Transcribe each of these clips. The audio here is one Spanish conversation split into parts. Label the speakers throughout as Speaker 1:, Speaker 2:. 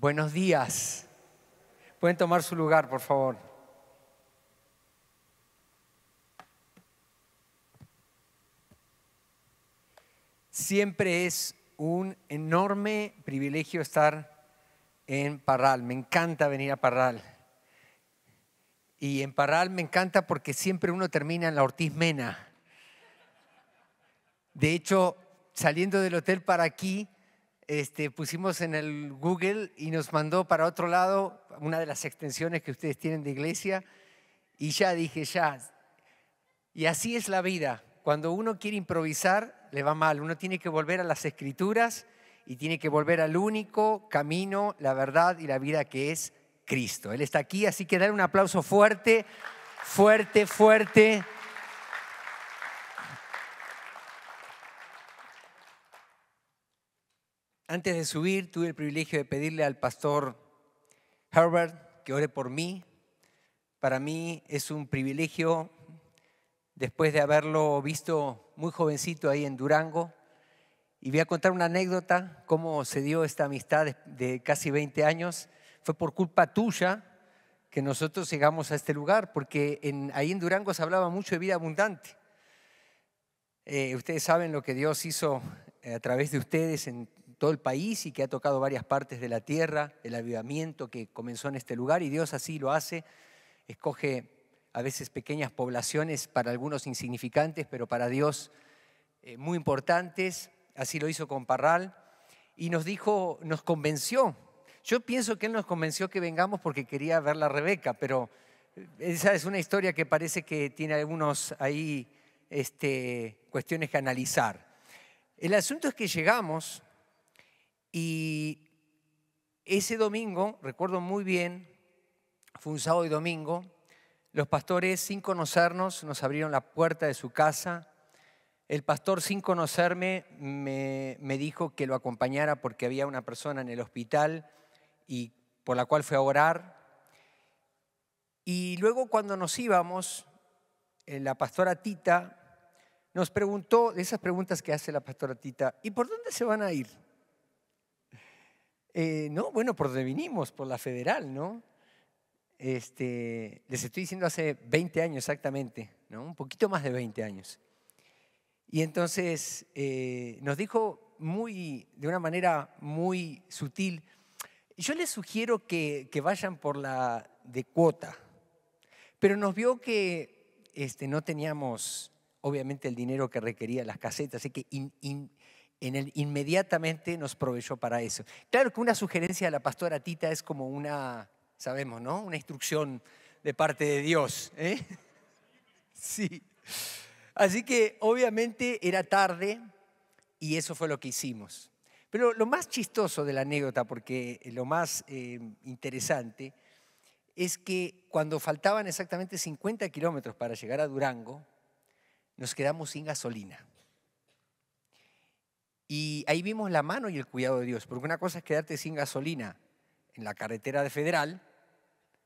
Speaker 1: Buenos días. Pueden tomar su lugar, por favor. Siempre es un enorme privilegio estar en Parral. Me encanta venir a Parral. Y en Parral me encanta porque siempre uno termina en la Ortiz Mena. De hecho, saliendo del hotel para aquí, este, pusimos en el Google y nos mandó para otro lado una de las extensiones que ustedes tienen de iglesia y ya dije, ya. Y así es la vida. Cuando uno quiere improvisar, le va mal. Uno tiene que volver a las escrituras y tiene que volver al único camino, la verdad y la vida que es Cristo. Él está aquí, así que dar un aplauso fuerte, fuerte, fuerte. Antes de subir, tuve el privilegio de pedirle al pastor Herbert que ore por mí. Para mí es un privilegio, después de haberlo visto muy jovencito ahí en Durango, y voy a contar una anécdota, cómo se dio esta amistad de casi 20 años. Fue por culpa tuya que nosotros llegamos a este lugar, porque en, ahí en Durango se hablaba mucho de vida abundante. Eh, ustedes saben lo que Dios hizo eh, a través de ustedes en todo el país y que ha tocado varias partes de la tierra, el avivamiento que comenzó en este lugar y Dios así lo hace, escoge a veces pequeñas poblaciones, para algunos insignificantes, pero para Dios eh, muy importantes, así lo hizo con Parral, y nos dijo, nos convenció. Yo pienso que él nos convenció que vengamos porque quería ver la Rebeca, pero eh, esa es una historia que parece que tiene algunos ahí este, cuestiones que analizar. El asunto es que llegamos y ese domingo, recuerdo muy bien, fue un sábado y domingo, los pastores sin conocernos nos abrieron la puerta de su casa. El pastor sin conocerme me, dijo que lo acompañara porque había una persona en el hospital y por la cual fue a orar. Y luego cuando nos íbamos, eh, la pastora Tita nos preguntó, de esas preguntas que hace la pastora Tita, ¿y por dónde se van a ir? Eh, no, bueno, por donde vinimos, por la federal, ¿no? Este, les estoy diciendo hace 20 años exactamente, ¿no? Un poquito más de 20 años. Y entonces eh, nos dijo muy, de una manera muy sutil, yo les sugiero que, vayan por la de cuota, pero nos vio que este, no teníamos obviamente el dinero que requería las casetas, así que en el, inmediatamente nos proveyó para eso. Claro que una sugerencia de la pastora Tita es como una, sabemos, ¿no? Una instrucción de parte de Dios. ¿eh? Sí. Así que obviamente era tarde y eso fue lo que hicimos. Pero lo más chistoso de la anécdota, porque lo más eh, interesante, es que cuando faltaban exactamente 50 kilómetros para llegar a Durango, nos quedamos sin gasolina. Y ahí vimos la mano y el cuidado de Dios, porque una cosa es quedarte sin gasolina en la carretera de Federal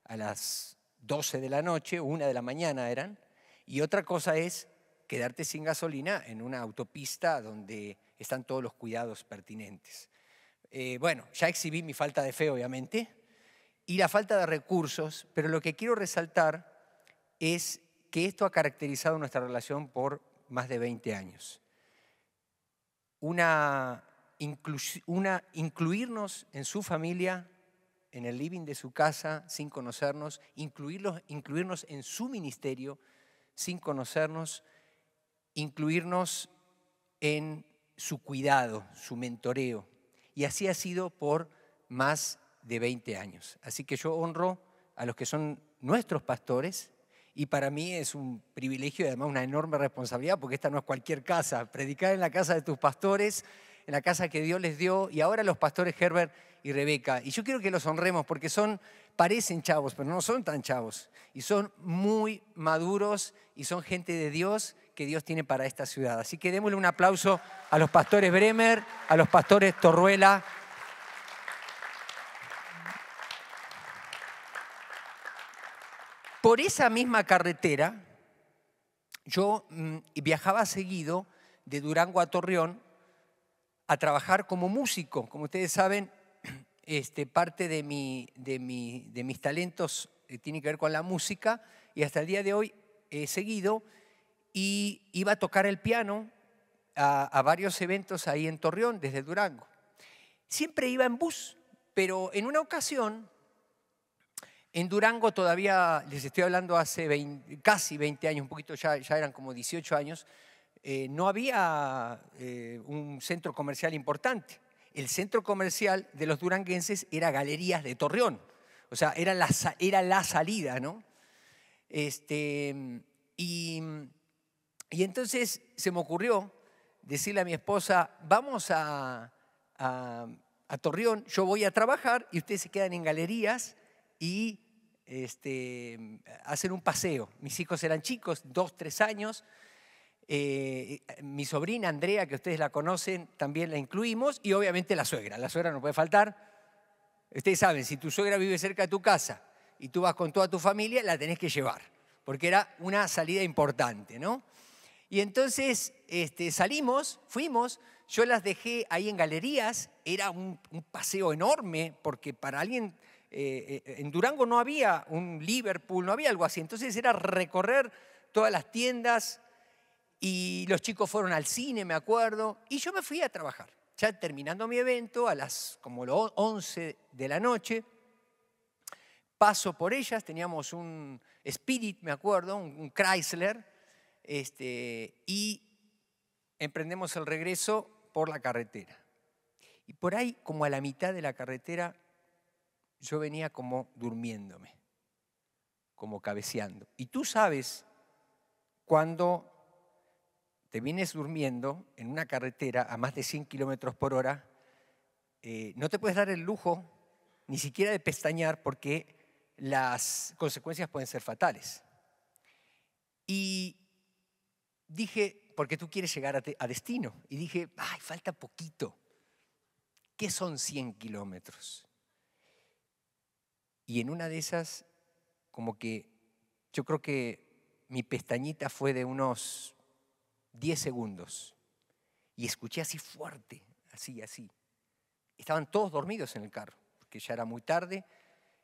Speaker 1: a las 12 de la noche, una de la mañana eran, y otra cosa es quedarte sin gasolina en una autopista donde están todos los cuidados pertinentes. Eh, bueno, ya exhibí mi falta de fe, obviamente, y la falta de recursos, pero lo que quiero resaltar es que esto ha caracterizado nuestra relación por más de 20 años una, incluirnos en su familia, en el living de su casa sin conocernos, incluirlos, incluirnos en su ministerio sin conocernos, incluirnos en su cuidado, su mentoreo. Y así ha sido por más de 20 años. Así que yo honro a los que son nuestros pastores y para mí es un privilegio y además una enorme responsabilidad, porque esta no es cualquier casa. Predicar en la casa de tus pastores, en la casa que Dios les dio, y ahora los pastores Herbert y Rebeca. Y yo quiero que los honremos porque son, parecen chavos, pero no son tan chavos. Y son muy maduros y son gente de Dios que Dios tiene para esta ciudad. Así que démosle un aplauso a los pastores Bremer, a los pastores Torruela Por esa misma carretera, yo mm, viajaba seguido de Durango a Torreón a trabajar como músico. Como ustedes saben, este, parte de, mi, de, mi, de mis talentos eh, tiene que ver con la música y hasta el día de hoy he eh, seguido y iba a tocar el piano a, a, varios eventos ahí en Torreón, desde Durango. Siempre iba en bus, pero en una ocasión en Durango todavía, les estoy hablando hace casi 20 años, un poquito ya, eran como 18 años, eh, no había eh, un centro comercial importante. El centro comercial de los duranguenses era Galerías de Torreón, o sea, era la, era la salida, ¿no? Este, y, y entonces se me ocurrió decirle a mi esposa, vamos a, a, a, Torreón, yo voy a trabajar y ustedes se quedan en galerías y este, Hacen un paseo. Mis hijos eran chicos, dos, tres años. Eh, eh, mi sobrina Andrea, que ustedes la conocen, también la incluimos. Y obviamente la suegra. La suegra no puede faltar. Ustedes saben, si tu suegra vive cerca de tu casa y tú vas con toda tu familia, la tenés que llevar. Porque era una salida importante, ¿no? Y entonces este, salimos, fuimos, yo las dejé ahí en galerías, era un paseo enorme, porque para alguien eh, eh, en Durango no había un Liverpool, no había algo así. Entonces era recorrer todas las tiendas y los chicos fueron al cine, me acuerdo, y yo me fui a trabajar. Ya terminando mi evento, a las como las 11 de la noche, paso por ellas, teníamos un Spirit, me acuerdo, un, Chrysler, este, y emprendemos el regreso por la carretera. Y por ahí, como a la mitad de la carretera, yo venía como durmiéndome, como cabeceando. Y tú sabes cuando te vienes durmiendo en una carretera a más de 100 kilómetros por hora, eh, no te puedes dar el lujo ni siquiera de pestañear porque las consecuencias pueden ser fatales. Y dije, porque tú quieres llegar a, a destino. Y dije, ay, falta poquito. ¿Qué son 100 kilómetros? Y en una de esas, como que yo creo que mi pestañita fue de unos 10 segundos. Y escuché así fuerte, así, así. Estaban todos dormidos en el carro, porque ya era muy tarde.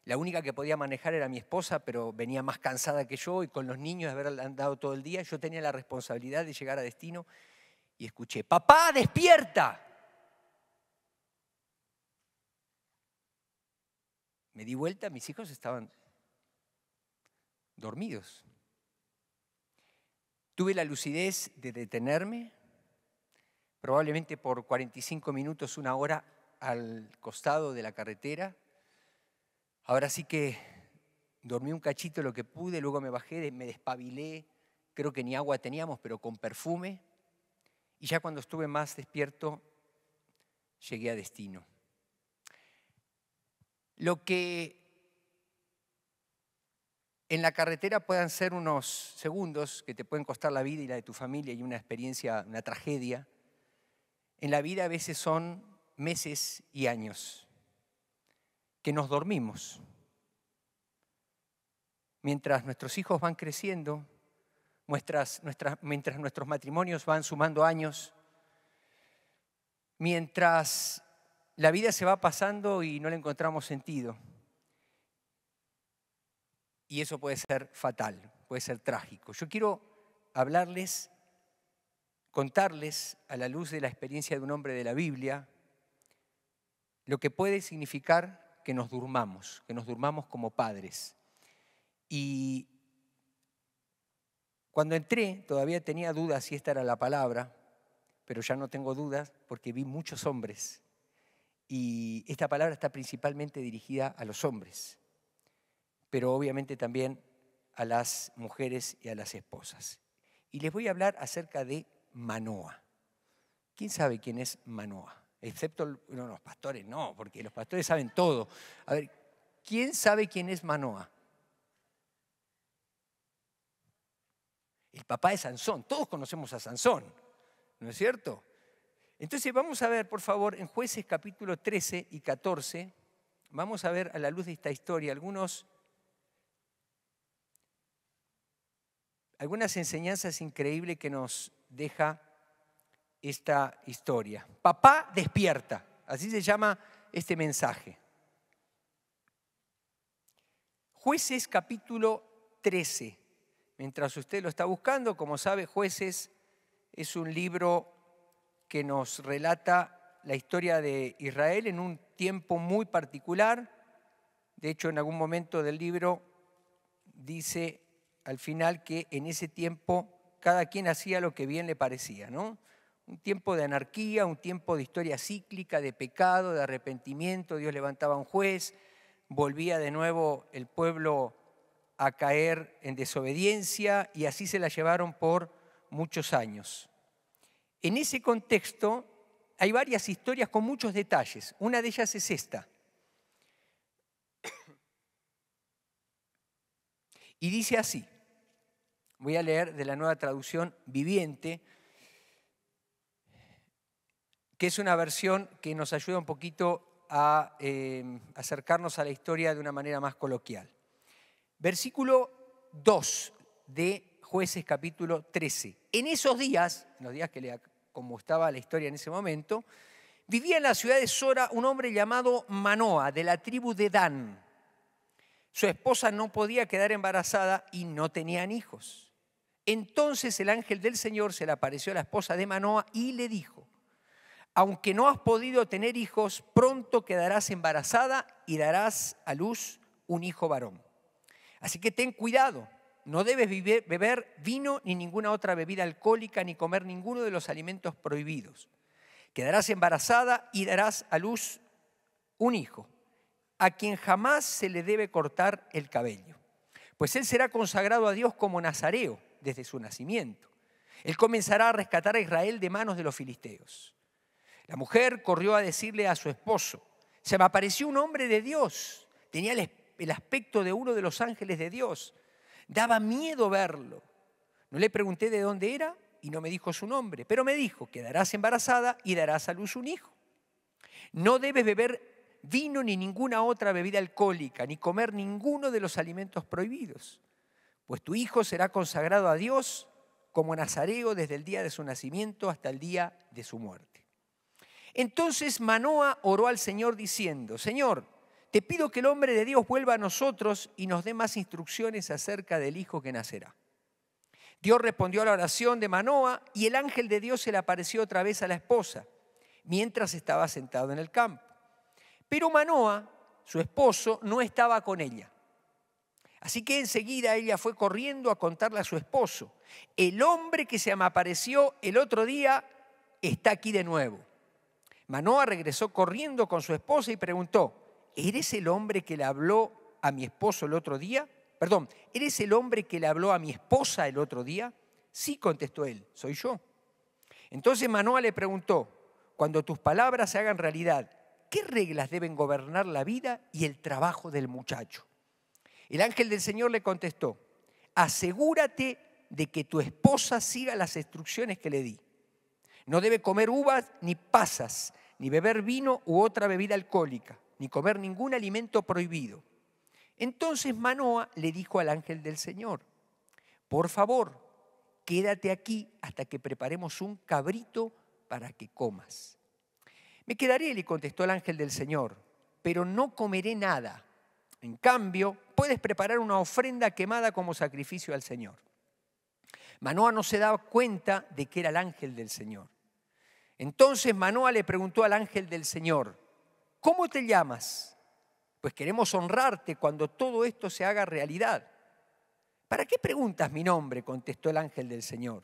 Speaker 1: La única que podía manejar era mi esposa, pero venía más cansada que yo y con los niños haber andado todo el día. Yo tenía la responsabilidad de llegar a destino y escuché, papá, despierta. Me di vuelta, mis hijos estaban dormidos. Tuve la lucidez de detenerme, probablemente por 45 minutos, una hora, al costado de la carretera. Ahora sí que dormí un cachito lo que pude, luego me bajé, me despabilé, creo que ni agua teníamos, pero con perfume. Y ya cuando estuve más despierto, llegué a destino lo que en la carretera puedan ser unos segundos que te pueden costar la vida y la de tu familia y una experiencia, una tragedia, en la vida a veces son meses y años que nos dormimos. Mientras nuestros hijos van creciendo, mientras nuestros matrimonios van sumando años, mientras la vida se va pasando y no le encontramos sentido. Y eso puede ser fatal, puede ser trágico. Yo quiero hablarles, contarles a la luz de la experiencia de un hombre de la Biblia, lo que puede significar que nos durmamos, que nos durmamos como padres. Y cuando entré, todavía tenía dudas si esta era la palabra, pero ya no tengo dudas porque vi muchos hombres y esta palabra está principalmente dirigida a los hombres, pero obviamente también a las mujeres y a las esposas. Y les voy a hablar acerca de Manoa. ¿Quién sabe quién es Manoa? Excepto los pastores, no, porque los pastores saben todo. A ver, ¿quién sabe quién es Manoa? El papá de Sansón, todos conocemos a Sansón, ¿no es cierto? Entonces vamos a ver, por favor, en jueces capítulo 13 y 14, vamos a ver a la luz de esta historia algunos, algunas enseñanzas increíbles que nos deja esta historia. Papá despierta, así se llama este mensaje. Jueces capítulo 13. Mientras usted lo está buscando, como sabe, jueces es un libro que nos relata la historia de Israel en un tiempo muy particular. De hecho, en algún momento del libro dice al final que en ese tiempo cada quien hacía lo que bien le parecía, ¿no? Un tiempo de anarquía, un tiempo de historia cíclica, de pecado, de arrepentimiento, Dios levantaba un juez, volvía de nuevo el pueblo a caer en desobediencia y así se la llevaron por muchos años. En ese contexto hay varias historias con muchos detalles. Una de ellas es esta. Y dice así, voy a leer de la nueva traducción viviente, que es una versión que nos ayuda un poquito a eh, acercarnos a la historia de una manera más coloquial. Versículo 2 de jueces capítulo 13. En esos días, en los días que le como estaba la historia en ese momento, vivía en la ciudad de Sora un hombre llamado Manoa, de la tribu de Dan. Su esposa no podía quedar embarazada y no tenían hijos. Entonces el ángel del Señor se le apareció a la esposa de Manoa y le dijo, aunque no has podido tener hijos, pronto quedarás embarazada y darás a luz un hijo varón. Así que ten cuidado no debes beber vino ni ninguna otra bebida alcohólica ni comer ninguno de los alimentos prohibidos. Quedarás embarazada y darás a luz un hijo, a quien jamás se le debe cortar el cabello, pues él será consagrado a Dios como nazareo desde su nacimiento. Él comenzará a rescatar a Israel de manos de los filisteos. La mujer corrió a decirle a su esposo, se me apareció un hombre de Dios, tenía el aspecto de uno de los ángeles de Dios. Daba miedo verlo. No le pregunté de dónde era y no me dijo su nombre, pero me dijo, quedarás embarazada y darás a luz un hijo. No debes beber vino ni ninguna otra bebida alcohólica, ni comer ninguno de los alimentos prohibidos, pues tu hijo será consagrado a Dios como nazareo desde el día de su nacimiento hasta el día de su muerte. Entonces Manoa oró al Señor diciendo, Señor, te pido que el hombre de Dios vuelva a nosotros y nos dé más instrucciones acerca del hijo que nacerá. Dios respondió a la oración de Manoa y el ángel de Dios se le apareció otra vez a la esposa mientras estaba sentado en el campo. Pero Manoa, su esposo, no estaba con ella. Así que enseguida ella fue corriendo a contarle a su esposo, el hombre que se me apareció el otro día está aquí de nuevo. Manoa regresó corriendo con su esposa y preguntó, ¿eres el hombre que le habló a mi esposo el otro día? Perdón, ¿eres el hombre que le habló a mi esposa el otro día? Sí, contestó él, soy yo. Entonces Manuel le preguntó, cuando tus palabras se hagan realidad, ¿qué reglas deben gobernar la vida y el trabajo del muchacho? El ángel del Señor le contestó, asegúrate de que tu esposa siga las instrucciones que le di. No debe comer uvas ni pasas, ni beber vino u otra bebida alcohólica ni comer ningún alimento prohibido. Entonces Manoa le dijo al ángel del Señor, por favor, quédate aquí hasta que preparemos un cabrito para que comas. Me quedaré, le contestó el ángel del Señor, pero no comeré nada. En cambio, puedes preparar una ofrenda quemada como sacrificio al Señor. Manoa no se daba cuenta de que era el ángel del Señor. Entonces Manoa le preguntó al ángel del Señor, ¿Cómo te llamas? Pues queremos honrarte cuando todo esto se haga realidad. ¿Para qué preguntas mi nombre? contestó el ángel del Señor.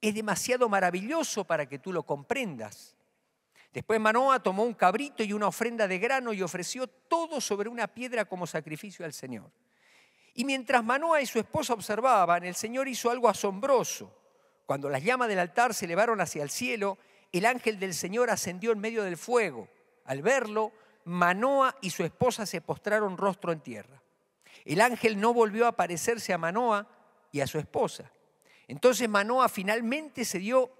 Speaker 1: Es demasiado maravilloso para que tú lo comprendas. Después Manoa tomó un cabrito y una ofrenda de grano y ofreció todo sobre una piedra como sacrificio al Señor. Y mientras Manoa y su esposa observaban, el Señor hizo algo asombroso. Cuando las llamas del altar se elevaron hacia el cielo, el ángel del Señor ascendió en medio del fuego. Al verlo, Manoa y su esposa se postraron rostro en tierra. El ángel no volvió a aparecerse a Manoa y a su esposa. Entonces Manoa finalmente se dio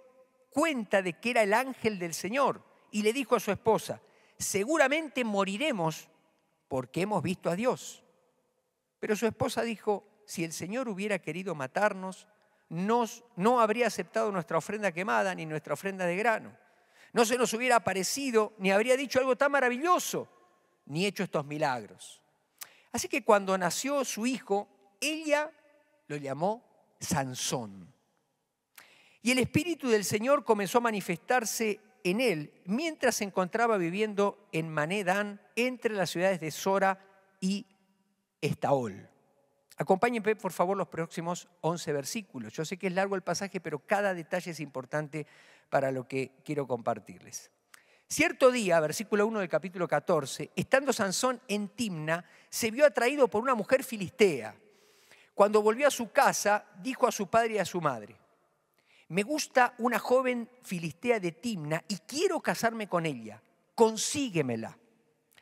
Speaker 1: cuenta de que era el ángel del Señor y le dijo a su esposa, seguramente moriremos porque hemos visto a Dios. Pero su esposa dijo, si el Señor hubiera querido matarnos, no habría aceptado nuestra ofrenda quemada ni nuestra ofrenda de grano no se nos hubiera aparecido, ni habría dicho algo tan maravilloso, ni hecho estos milagros. Así que cuando nació su hijo, ella lo llamó Sansón. Y el Espíritu del Señor comenzó a manifestarse en él mientras se encontraba viviendo en Manedán, entre las ciudades de Sora y Estaol. Acompáñenme, por favor, los próximos 11 versículos. Yo sé que es largo el pasaje, pero cada detalle es importante para lo que quiero compartirles. Cierto día, versículo 1 del capítulo 14, estando Sansón en Timna, se vio atraído por una mujer filistea. Cuando volvió a su casa, dijo a su padre y a su madre, me gusta una joven filistea de Timna y quiero casarme con ella, consíguemela.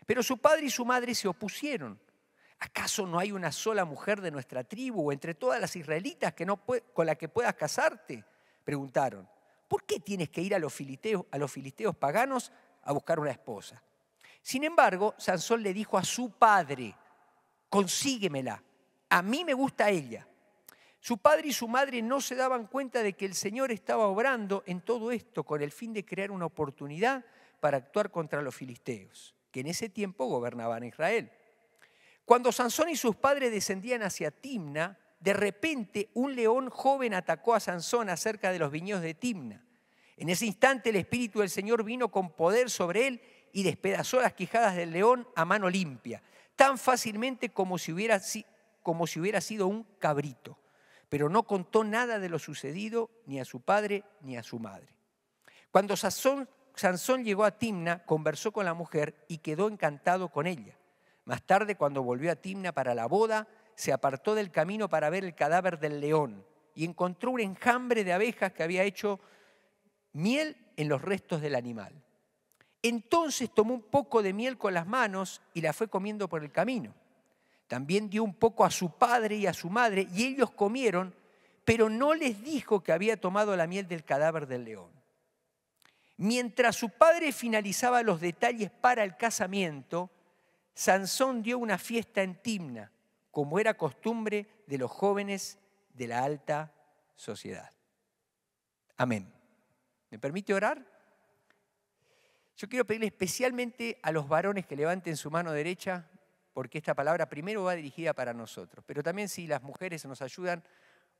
Speaker 1: Pero su padre y su madre se opusieron. ¿Acaso no hay una sola mujer de nuestra tribu o entre todas las israelitas que no con la que puedas casarte? Preguntaron. ¿por qué tienes que ir a los filisteos, a los paganos a buscar una esposa? Sin embargo, Sansón le dijo a su padre, consíguemela, a mí me gusta ella. Su padre y su madre no se daban cuenta de que el Señor estaba obrando en todo esto con el fin de crear una oportunidad para actuar contra los filisteos, que en ese tiempo gobernaban Israel. Cuando Sansón y sus padres descendían hacia Timna, de repente un león joven atacó a Sansón acerca de los viñedos de Timna. En ese instante el Espíritu del Señor vino con poder sobre él y despedazó las quijadas del león a mano limpia, tan fácilmente como si hubiera, sido un cabrito. Pero no contó nada de lo sucedido ni a su padre ni a su madre. Cuando Sansón llegó a Timna, conversó con la mujer y quedó encantado con ella. Más tarde, cuando volvió a Timna para la boda, se apartó del camino para ver el cadáver del león y encontró un enjambre de abejas que había hecho miel en los restos del animal. Entonces tomó un poco de miel con las manos y la fue comiendo por el camino. También dio un poco a su padre y a su madre y ellos comieron, pero no les dijo que había tomado la miel del cadáver del león. Mientras su padre finalizaba los detalles para el casamiento, Sansón dio una fiesta en Timna como era costumbre de los jóvenes de la alta sociedad. Amén. ¿Me permite orar? Yo quiero pedirle especialmente a los varones que levanten su mano derecha, porque esta palabra primero va dirigida para nosotros, pero también si las mujeres nos ayudan,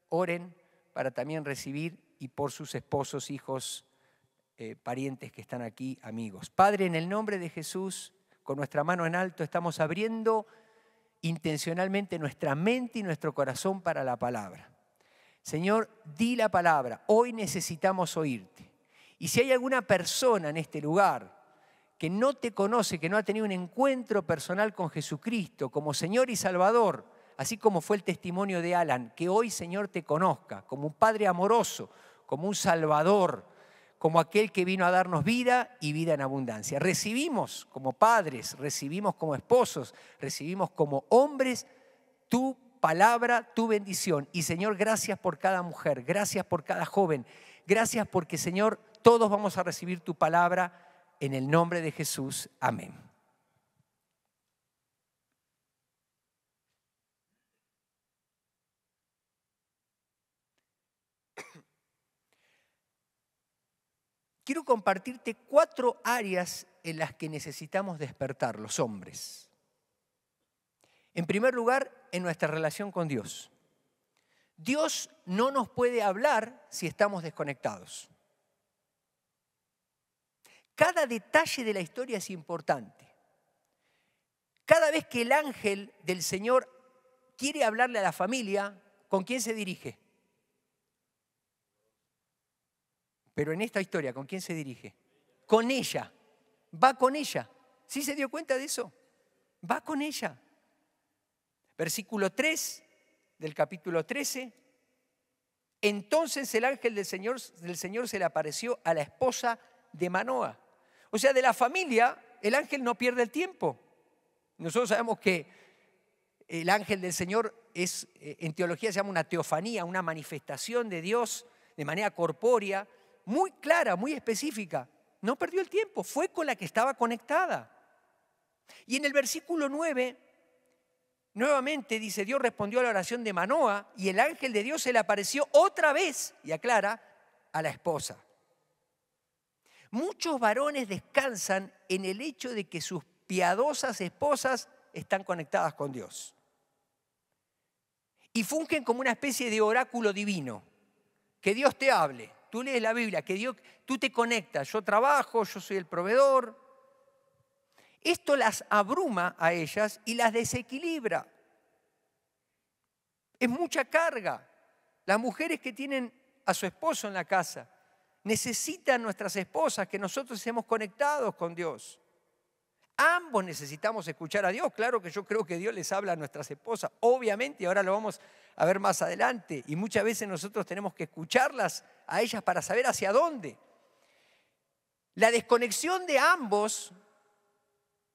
Speaker 1: oren para también recibir y por sus esposos, hijos, eh, parientes que están aquí, amigos. Padre, en el nombre de Jesús, con nuestra mano en alto, estamos abriendo intencionalmente nuestra mente y nuestro corazón para la palabra. Señor, di la palabra, hoy necesitamos oírte. Y si hay alguna persona en este lugar que no te conoce, que no ha tenido un encuentro personal con Jesucristo como Señor y Salvador, así como fue el testimonio de Alan, que hoy Señor te conozca como un Padre amoroso, como un Salvador, como aquel que vino a darnos vida y vida en abundancia. Recibimos como padres, recibimos como esposos, recibimos como hombres tu palabra, tu bendición. Y Señor, gracias por cada mujer, gracias por cada joven, gracias porque Señor, todos vamos a recibir tu palabra en el nombre de Jesús. Amén. quiero compartirte cuatro áreas en las que necesitamos despertar los hombres. En primer lugar, en nuestra relación con Dios. Dios no nos puede hablar si estamos desconectados. Cada detalle de la historia es importante. Cada vez que el ángel del Señor quiere hablarle a la familia, ¿con quién se dirige? Pero en esta historia, ¿con quién se dirige? Con ella. Va con ella. ¿Sí se dio cuenta de eso? Va con ella. Versículo 3 del capítulo 13. Entonces el ángel del Señor, del Señor se le apareció a la esposa de Manoa. O sea, de la familia, el ángel no pierde el tiempo. Nosotros sabemos que el ángel del Señor es, eh, en teología se llama una teofanía, una manifestación de Dios de manera corpórea, muy clara, muy específica. No perdió el tiempo, fue con la que estaba conectada. Y en el versículo 9, nuevamente dice, Dios respondió a la oración de Manoa y el ángel de Dios se le apareció otra vez, y aclara, a la esposa. Muchos varones descansan en el hecho de que sus piadosas esposas están conectadas con Dios. Y fungen como una especie de oráculo divino, que Dios te hable tú lees la Biblia, que Dios, tú te conectas, yo trabajo, yo soy el proveedor. Esto las abruma a ellas y las desequilibra. Es mucha carga. Las mujeres que tienen a su esposo en la casa necesitan nuestras esposas que nosotros hemos conectados con Dios. Ambos necesitamos escuchar a Dios. Claro que yo creo que Dios les habla a nuestras esposas, obviamente, y ahora lo vamos a a ver más adelante. Y muchas veces nosotros tenemos que escucharlas a ellas para saber hacia dónde. La desconexión de ambos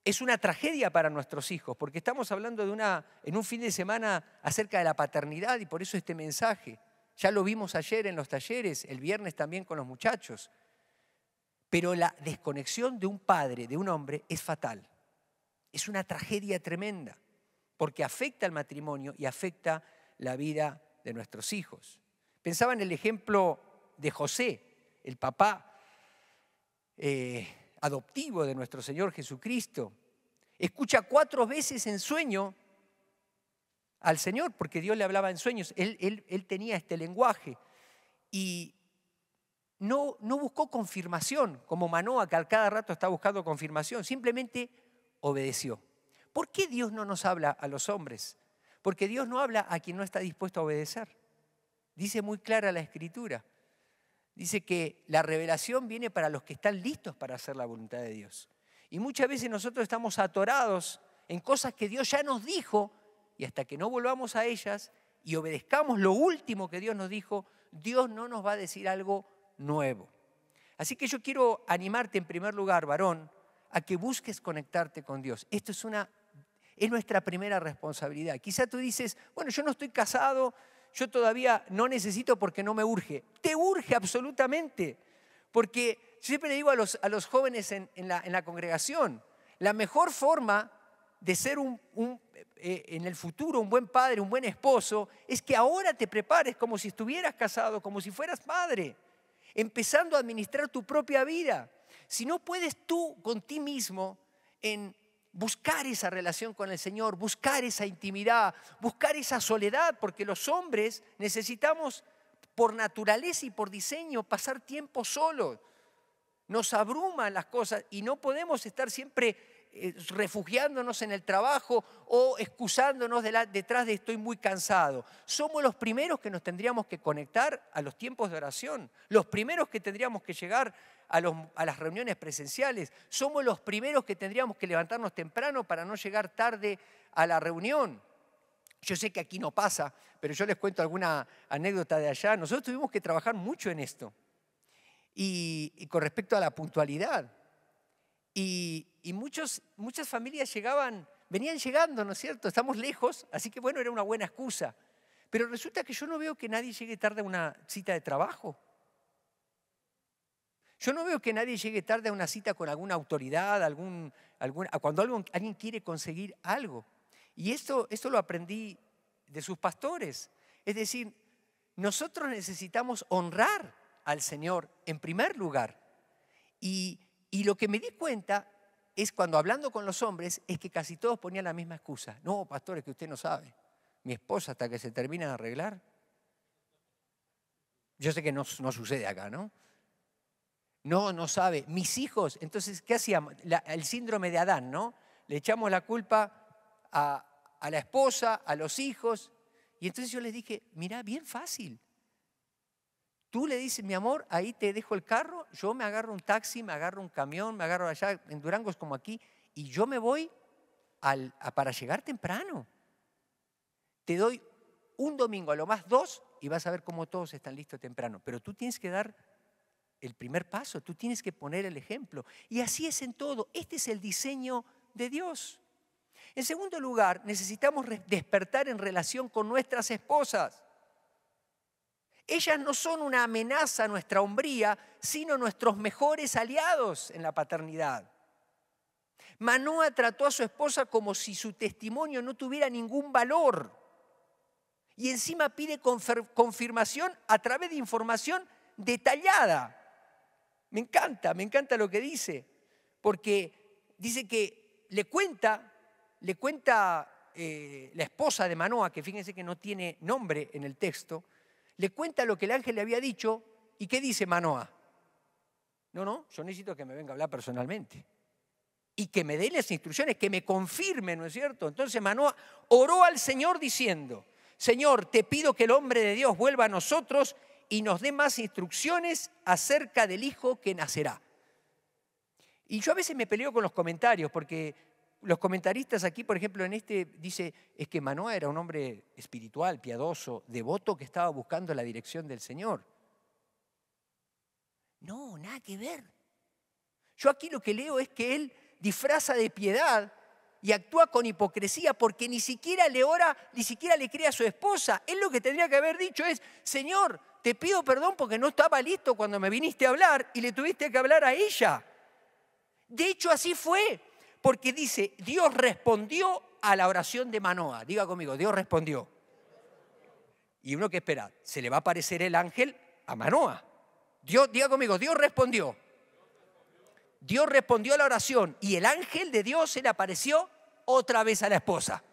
Speaker 1: es una tragedia para nuestros hijos, porque estamos hablando de una, en un fin de semana acerca de la paternidad y por eso este mensaje. Ya lo vimos ayer en los talleres, el viernes también con los muchachos. Pero la desconexión de un padre, de un hombre, es fatal. Es una tragedia tremenda, porque afecta al matrimonio y afecta la vida de nuestros hijos. Pensaba en el ejemplo de José, el papá eh, adoptivo de nuestro Señor Jesucristo. Escucha cuatro veces en sueño al Señor, porque Dios le hablaba en sueños. Él, él, tenía este lenguaje y no, no buscó confirmación, como Manoa, que al cada rato está buscando confirmación, simplemente obedeció. ¿Por qué Dios no nos habla a los hombres? Porque Dios no habla a quien no está dispuesto a obedecer. Dice muy clara la escritura. Dice que la revelación viene para los que están listos para hacer la voluntad de Dios. Y muchas veces nosotros estamos atorados en cosas que Dios ya nos dijo y hasta que no volvamos a ellas y obedezcamos lo último que Dios nos dijo, Dios no nos va a decir algo nuevo. Así que yo quiero animarte en primer lugar, varón, a que busques conectarte con Dios. Esto es una es nuestra primera responsabilidad. Quizá tú dices, bueno, yo no estoy casado, yo todavía no necesito porque no me urge. Te urge absolutamente, porque siempre le digo a los, a los jóvenes en, la, en, la, congregación, la mejor forma de ser un, eh, eh, en el futuro un buen padre, un buen esposo, es que ahora te prepares como si estuvieras casado, como si fueras padre, empezando a administrar tu propia vida. Si no puedes tú con ti mismo en buscar esa relación con el Señor, buscar esa intimidad, buscar esa soledad, porque los hombres necesitamos por naturaleza y por diseño pasar tiempo solos. Nos abruman las cosas y no podemos estar siempre eh, refugiándonos en el trabajo o excusándonos de detrás de estoy muy cansado. Somos los primeros que nos tendríamos que conectar a los tiempos de oración, los primeros que tendríamos que llegar a, las reuniones presenciales, somos los primeros que tendríamos que levantarnos temprano para no llegar tarde a la reunión. Yo sé que aquí no pasa, pero yo les cuento alguna anécdota de allá. Nosotros tuvimos que trabajar mucho en esto. y con respecto a la puntualidad, y, muchos, muchas familias llegaban, venían llegando, ¿no es cierto? Estamos lejos, así que bueno, era una buena excusa. Pero resulta que yo no veo que nadie llegue tarde a una cita de trabajo. Yo no veo que nadie llegue tarde a una cita con alguna autoridad, algún, algún cuando alguien quiere conseguir algo. Y esto, esto lo aprendí de sus pastores. Es decir, nosotros necesitamos honrar al Señor en primer lugar. Y y lo que me di cuenta es cuando hablando con los hombres, es que casi todos ponían la misma excusa. No, pastores, que usted no sabe. Mi esposa hasta que se termina de arreglar. Yo sé que no, sucede acá, ¿no? No, no sabe. Mis hijos, entonces, ¿qué hacíamos? el síndrome de Adán, ¿no? Le echamos la culpa a, a la esposa, a los hijos. Y entonces yo les dije, mirá, bien fácil. Tú le dices, mi amor, ahí te dejo el carro, yo me agarro un taxi, me agarro un camión, me agarro allá, en Durango es como aquí, y yo me voy al, para llegar temprano. Te doy un domingo, a lo más dos, y vas a ver cómo todos están listos temprano. Pero tú tienes que dar el primer paso, tú tienes que poner el ejemplo. Y así es en todo, este es el diseño de Dios. En segundo lugar, necesitamos despertar en relación con nuestras esposas. Ellas no son una amenaza a nuestra hombría, sino nuestros mejores aliados en la paternidad. Manoa trató a su esposa como si su testimonio no tuviera ningún valor. Y encima pide confirmación a través de información detallada. Me encanta, me encanta lo que dice, porque dice que le cuenta, le cuenta eh, la esposa de Manoa, que fíjense que no tiene nombre en el texto, le cuenta lo que el ángel le había dicho y qué dice Manoa. No, no, yo necesito que me venga a hablar personalmente y que me dé las instrucciones, que me confirme, ¿no es cierto? Entonces manoa oró al Señor diciendo, Señor, te pido que el hombre de Dios vuelva a nosotros y nos dé más instrucciones acerca del hijo que nacerá. Y yo a veces me peleo con los comentarios porque los comentaristas aquí, por ejemplo, en este dice, es que Manoah era un hombre espiritual, piadoso, devoto que estaba buscando la dirección del Señor. No, nada que ver. Yo aquí lo que leo es que él disfraza de piedad y actúa con hipocresía porque ni siquiera le ora, ni siquiera le cree a su esposa. Él lo que tendría que haber dicho es, Señor, te pido perdón porque no estaba listo cuando me viniste a hablar y le tuviste que hablar a ella. De hecho, así fue. Porque dice, Dios respondió a la oración de Manoa. Diga conmigo, Dios respondió. Y uno que espera, se le va a aparecer el ángel a Manoa. Dios, diga conmigo, Dios respondió. Dios respondió a la oración y el ángel de Dios se le apareció otra vez a la esposa.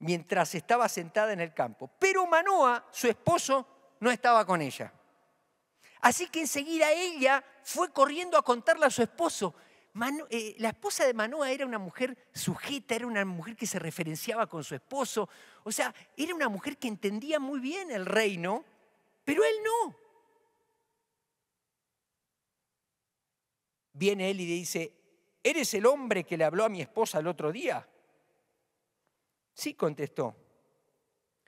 Speaker 1: Mientras estaba sentada en el campo. Pero Manoa, su esposo, no estaba con ella. Así que enseguida ella fue corriendo a contarle a su esposo. Eh, la esposa de Manoa era una mujer sujeta, era una mujer que se referenciaba con su esposo. O sea, era una mujer que entendía muy bien el reino, pero él no. Viene él y le dice, ¿eres el hombre que le habló a mi esposa el otro día? Sí, contestó.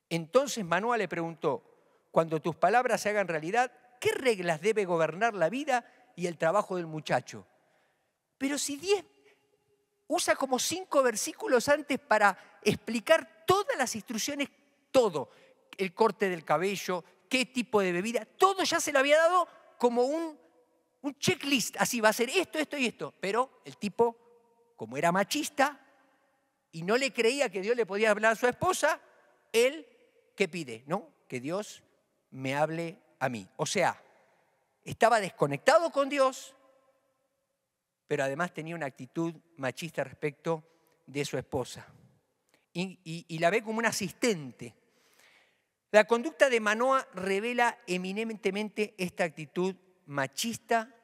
Speaker 1: Entonces Manoa le preguntó, cuando tus palabras se hagan realidad, qué reglas debe gobernar la vida y el trabajo del muchacho. Pero si 10 usa como cinco versículos antes para explicar todas las instrucciones, todo, el corte del cabello, qué tipo de bebida, todo ya se lo había dado como un, un checklist, así va a ser esto, esto y esto. Pero el tipo, como era machista y no le creía que Dios le podía hablar a su esposa, él, ¿qué pide? ¿No? Que Dios me hable a mí. O sea, estaba desconectado con Dios, pero además tenía una actitud machista respecto de su esposa. Y, la ve como un asistente. La conducta de Manoa revela eminentemente esta actitud machista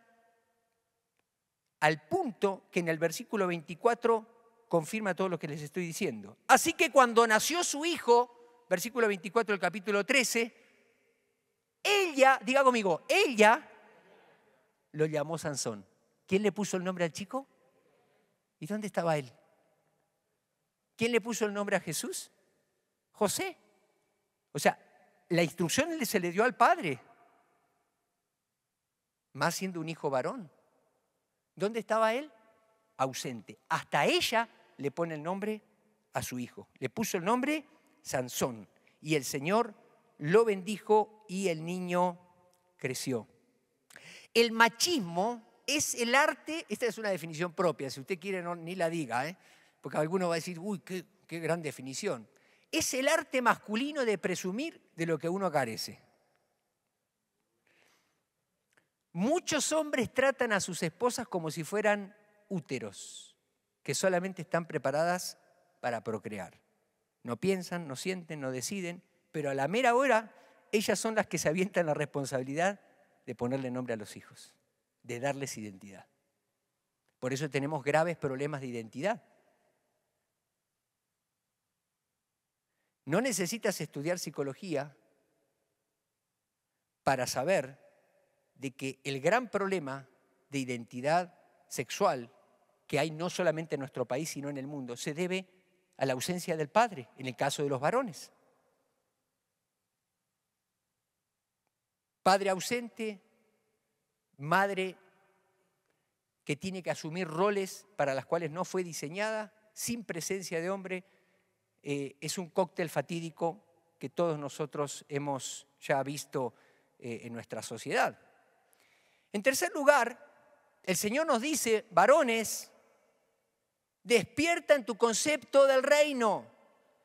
Speaker 1: al punto que en el versículo 24 confirma todo lo que les estoy diciendo. Así que cuando nació su hijo, versículo 24 del capítulo 13, ella, diga conmigo, ella lo llamó Sansón. ¿Quién le puso el nombre al chico? ¿Y dónde estaba él? ¿Quién le puso el nombre a Jesús? José. O sea, la instrucción se le dio al padre, más siendo un hijo varón. ¿Dónde estaba él? Ausente. Hasta ella le pone el nombre a su hijo. Le puso el nombre Sansón. Y el Señor lo bendijo y el niño creció. El machismo es el arte, esta es una definición propia, si usted quiere no, ni la diga, ¿eh? porque alguno va a decir, uy, qué, qué gran definición. Es el arte masculino de presumir de lo que uno carece. Muchos hombres tratan a sus esposas como si fueran úteros, que solamente están preparadas para procrear. No piensan, no sienten, no deciden, pero a la mera hora ellas son las que se avientan la responsabilidad de ponerle nombre a los hijos, de darles identidad. Por eso tenemos graves problemas de identidad. No necesitas estudiar psicología para saber de que el gran problema de identidad sexual que hay no solamente en nuestro país, sino en el mundo, se debe a la ausencia del padre, en el caso de los varones. Padre ausente, madre que tiene que asumir roles para las cuales no fue diseñada, sin presencia de hombre, eh, es un cóctel fatídico que todos nosotros hemos ya visto eh, en nuestra sociedad. En tercer lugar, el Señor nos dice, varones, despierta en tu concepto del reino.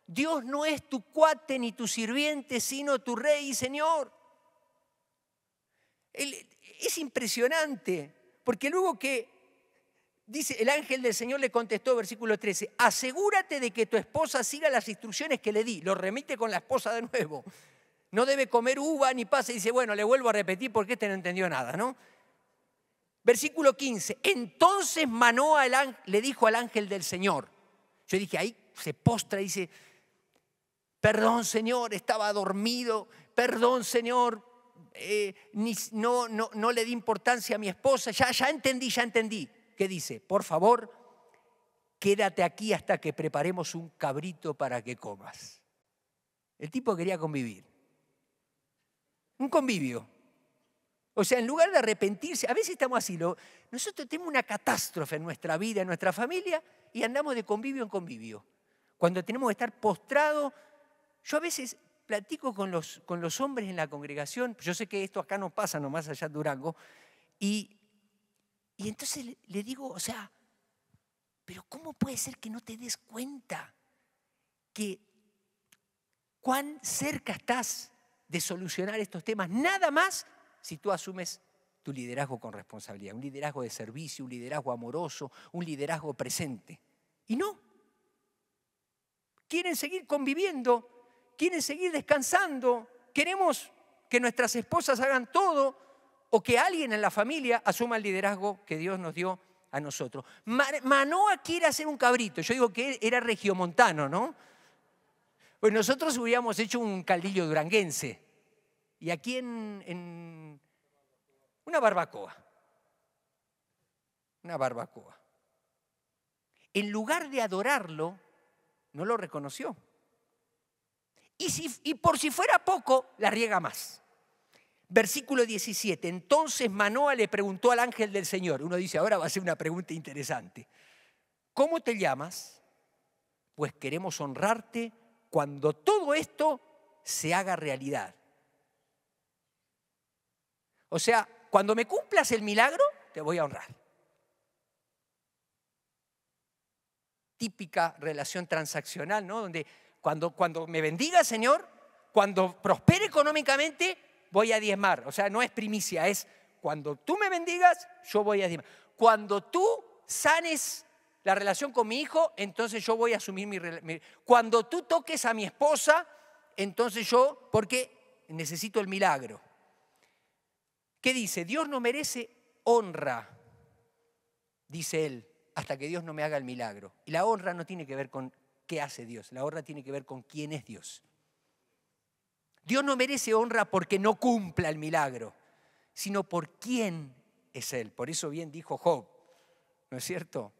Speaker 1: Dios no es tu cuate ni tu sirviente, sino tu rey y Señor. Es impresionante, porque luego que dice el ángel del Señor le contestó, versículo 13, asegúrate de que tu esposa siga las instrucciones que le di, lo remite con la esposa de nuevo. No debe comer uva ni pasa y dice, bueno, le vuelvo a repetir porque este no entendió nada, ¿no? Versículo 15, entonces Manoa le dijo al ángel del Señor, yo dije, ahí se postra y dice, perdón Señor, estaba dormido, perdón Señor, eh, no, le di importancia a mi esposa, ya, ya entendí, ya entendí. ¿Qué dice? Por favor, quédate aquí hasta que preparemos un cabrito para que comas. El tipo quería convivir. Un convivio. O sea, en lugar de arrepentirse, a veces estamos así, nosotros tenemos una catástrofe en nuestra vida, en nuestra familia, y andamos de convivio en convivio. Cuando tenemos que estar postrados, yo a veces platico con los, con los hombres en la congregación, yo sé que esto acá no pasa nomás allá en Durango, y, y entonces le, le digo, o sea, pero ¿cómo puede ser que no te des cuenta que cuán cerca estás de solucionar estos temas? Nada más si tú asumes tu liderazgo con responsabilidad, un liderazgo de servicio, un liderazgo amoroso, un liderazgo presente. Y no, quieren seguir conviviendo quieren seguir descansando. Queremos que nuestras esposas hagan todo o que alguien en la familia asuma el liderazgo que Dios nos dio a nosotros. Manoa quiere hacer un cabrito. Yo digo que era regiomontano, ¿no? Pues nosotros hubiéramos hecho un caldillo duranguense. Y aquí en, en una barbacoa. Una barbacoa. En lugar de adorarlo, no lo reconoció. Y, por si fuera poco, la riega más. Versículo 17. Entonces Manoa le preguntó al ángel del Señor. Uno dice, ahora va a ser una pregunta interesante. ¿Cómo te llamas? Pues queremos honrarte cuando todo esto se haga realidad. O sea, cuando me cumplas el milagro, te voy a honrar. Típica relación transaccional, ¿no? Donde cuando, cuando me bendiga, Señor, cuando prospere económicamente, voy a diezmar. O sea, no es primicia, es cuando tú me bendigas, yo voy a diezmar. Cuando tú sanes la relación con mi hijo, entonces yo voy a asumir mi, relación. Cuando tú toques a mi esposa, entonces yo, porque necesito el milagro. ¿Qué dice? Dios no merece honra, dice él, hasta que Dios no me haga el milagro. Y la honra no tiene que ver con qué hace Dios. La honra tiene que ver con quién es Dios. Dios no merece honra porque no cumpla el milagro, sino por quién es Él. Por eso bien dijo Job, ¿no es cierto?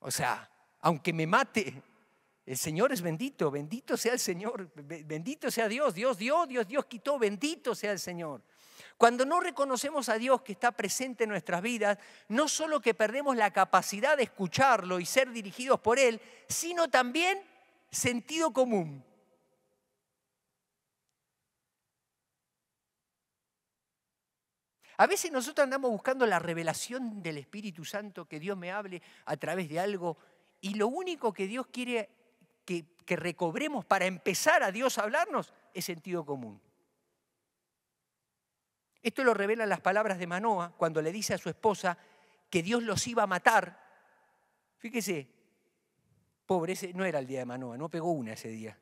Speaker 1: O sea, aunque me mate, el Señor es bendito, bendito sea el Señor, bendito sea Dios, Dios dio, Dios, Dios quitó, bendito sea el Señor. Cuando no reconocemos a Dios que está presente en nuestras vidas, no solo que perdemos la capacidad de escucharlo y ser dirigidos por Él, sino también sentido común. A veces nosotros andamos buscando la revelación del Espíritu Santo, que Dios me hable a través de algo, y lo único que Dios quiere que, que recobremos para empezar a Dios a hablarnos es sentido común. Esto lo revelan las palabras de Manoa cuando le dice a su esposa que Dios los iba a matar. Fíjese, pobre, ese no era el día de Manoa, no pegó una ese día.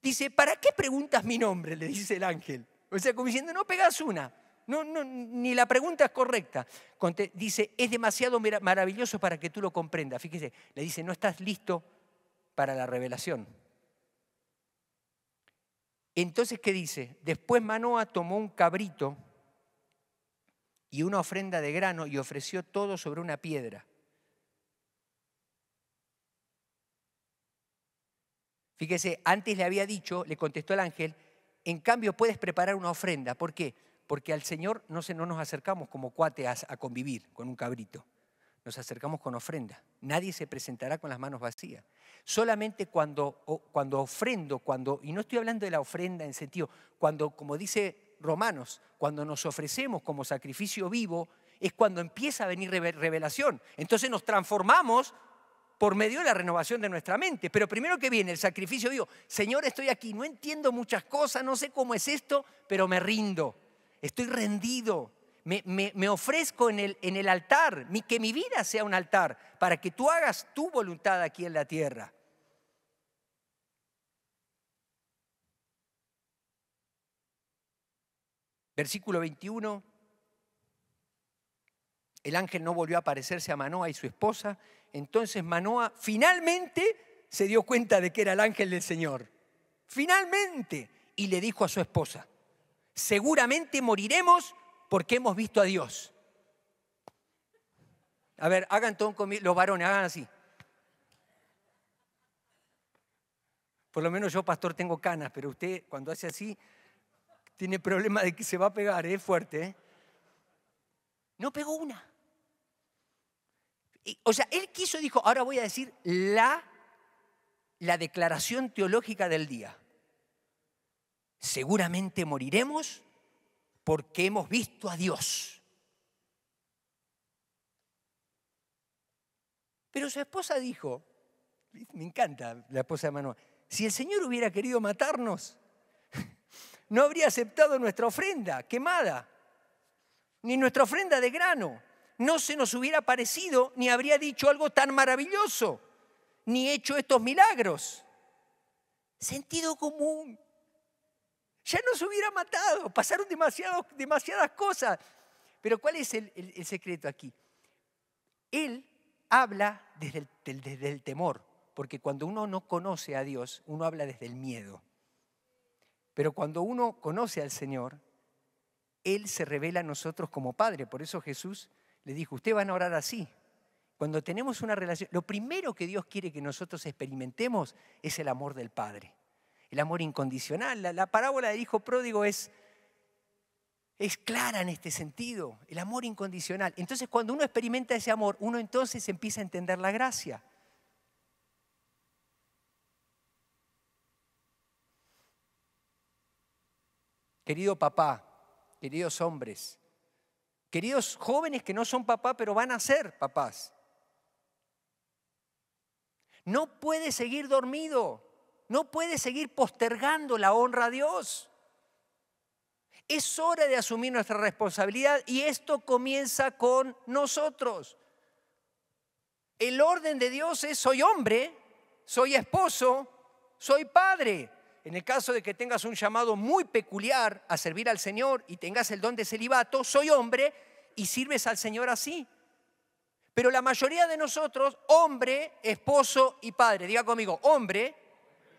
Speaker 1: Dice, ¿para qué preguntas mi nombre? Le dice el ángel. O sea, como diciendo, no pegas una. No, ni la pregunta es correcta. Dice, es demasiado maravilloso para que tú lo comprendas. Fíjese, le dice, no estás listo para la revelación. Entonces, ¿qué dice? Después Manoa tomó un cabrito y una ofrenda de grano y ofreció todo sobre una piedra. Fíjese, antes le había dicho, le contestó el ángel, en cambio puedes preparar una ofrenda. ¿Por qué? Porque al Señor no, nos acercamos como cuates a convivir con un cabrito nos acercamos con ofrenda. Nadie se presentará con las manos vacías. Solamente cuando, cuando ofrendo, cuando, y no estoy hablando de la ofrenda en sentido, cuando, como dice Romanos, cuando nos ofrecemos como sacrificio vivo, es cuando empieza a venir revelación. Entonces nos transformamos por medio de la renovación de nuestra mente. Pero primero que viene el sacrificio vivo. Señor, estoy aquí, no entiendo muchas cosas, no sé cómo es esto, pero me rindo. Estoy rendido me, ofrezco en el, altar, que mi vida sea un altar, para que tú hagas tu voluntad aquí en la tierra. Versículo 21, el ángel no volvió a aparecerse a Manoa y su esposa, entonces Manoa finalmente se dio cuenta de que era el ángel del Señor. Finalmente. Y le dijo a su esposa, seguramente moriremos porque hemos visto a Dios. A ver, hagan todo conmigo, los varones, hagan así. Por lo menos yo, pastor, tengo canas, pero usted cuando hace así, tiene problema de que se va a pegar, es ¿eh? fuerte. ¿eh? No pegó una. o sea, él quiso, dijo, ahora voy a decir la, la declaración teológica del día. Seguramente moriremos, porque hemos visto a Dios. Pero su esposa dijo, me encanta la esposa de Manuel, si el Señor hubiera querido matarnos, no habría aceptado nuestra ofrenda quemada, ni nuestra ofrenda de grano. No se nos hubiera parecido, ni habría dicho algo tan maravilloso, ni hecho estos milagros. Sentido común. Ya nos hubiera matado, pasaron demasiadas cosas. Pero ¿cuál es el, secreto aquí? Él habla desde el, temor, porque cuando uno no conoce a Dios, uno habla desde el miedo. Pero cuando uno conoce al Señor, Él se revela a nosotros como Padre. Por eso Jesús le dijo, usted van a orar así. Cuando tenemos una relación, lo primero que Dios quiere que nosotros experimentemos es el amor del Padre el amor incondicional. La, parábola del hijo pródigo es, es clara en este sentido, el amor incondicional. Entonces cuando uno experimenta ese amor, uno entonces empieza a entender la gracia. Querido papá, queridos hombres, queridos jóvenes que no son papá, pero van a ser papás. No puede seguir dormido. No puedes seguir postergando la honra a Dios. Es hora de asumir nuestra responsabilidad y esto comienza con nosotros. El orden de Dios es soy hombre, soy esposo, soy padre. En el caso de que tengas un llamado muy peculiar a servir al Señor y tengas el don de celibato, soy hombre y sirves al Señor así. Pero la mayoría de nosotros, hombre, esposo y padre, diga conmigo, hombre,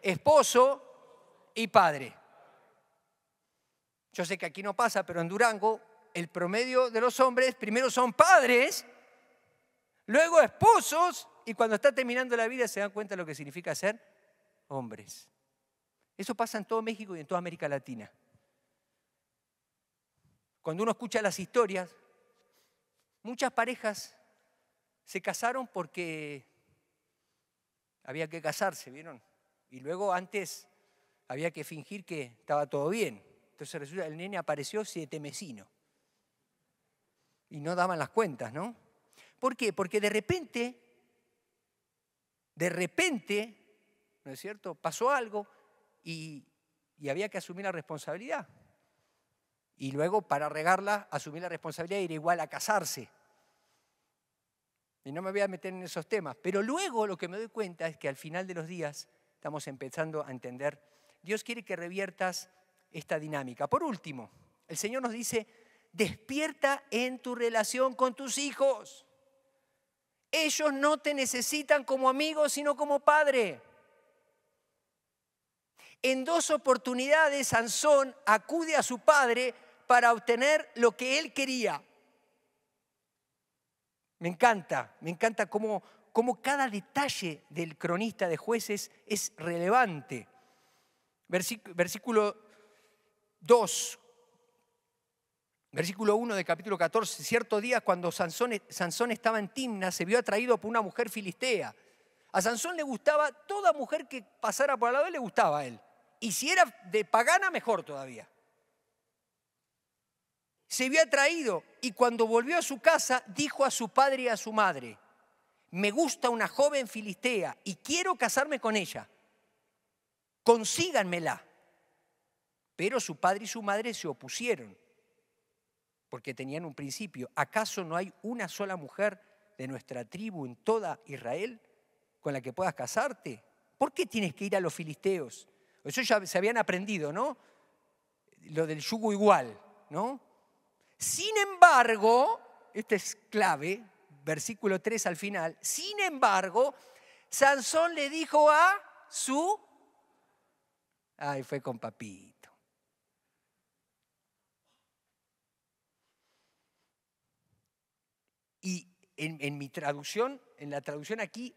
Speaker 1: esposo y padre. Yo sé que aquí no pasa, pero en Durango el promedio de los hombres primero son padres, luego esposos y cuando está terminando la vida se dan cuenta de lo que significa ser hombres. Eso pasa en todo México y en toda América Latina. Cuando uno escucha las historias, muchas parejas se casaron porque había que casarse, ¿vieron? Y luego antes había que fingir que estaba todo bien. Entonces resulta el nene apareció siete mesino. Y no daban las cuentas, ¿no? ¿Por qué? Porque de repente, de repente, ¿no es cierto? Pasó algo y, y había que asumir la responsabilidad. Y luego, para regarla, asumir la responsabilidad ir igual a casarse. Y no me voy a meter en esos temas. Pero luego lo que me doy cuenta es que al final de los días estamos empezando a entender. Dios quiere que reviertas esta dinámica. Por último, el Señor nos dice, despierta en tu relación con tus hijos. Ellos no te necesitan como amigo, sino como padre. En dos oportunidades Sansón acude a su padre para obtener lo que él quería. Me encanta, me encanta cómo, cómo cada detalle del cronista de jueces es relevante. Versículo 2, versículo 1 del capítulo 14. Cierto día cuando Sansón, estaba en Timna, se vio atraído por una mujer filistea. A Sansón le gustaba, toda mujer que pasara por al lado le gustaba a él. Y si era de pagana, mejor todavía. Se vio atraído y cuando volvió a su casa dijo a su padre y a su madre, me gusta una joven filistea y quiero casarme con ella, consíganmela. Pero su padre y su madre se opusieron, porque tenían un principio. ¿Acaso no hay una sola mujer de nuestra tribu en toda Israel con la que puedas casarte? ¿Por qué tienes que ir a los filisteos? Eso ya se habían aprendido, ¿no? Lo del yugo igual, ¿no? Sin embargo, esta es clave, versículo 3 al final, sin embargo, Sansón le dijo a su... Ay, fue con papito. Y en, mi traducción, en la traducción aquí,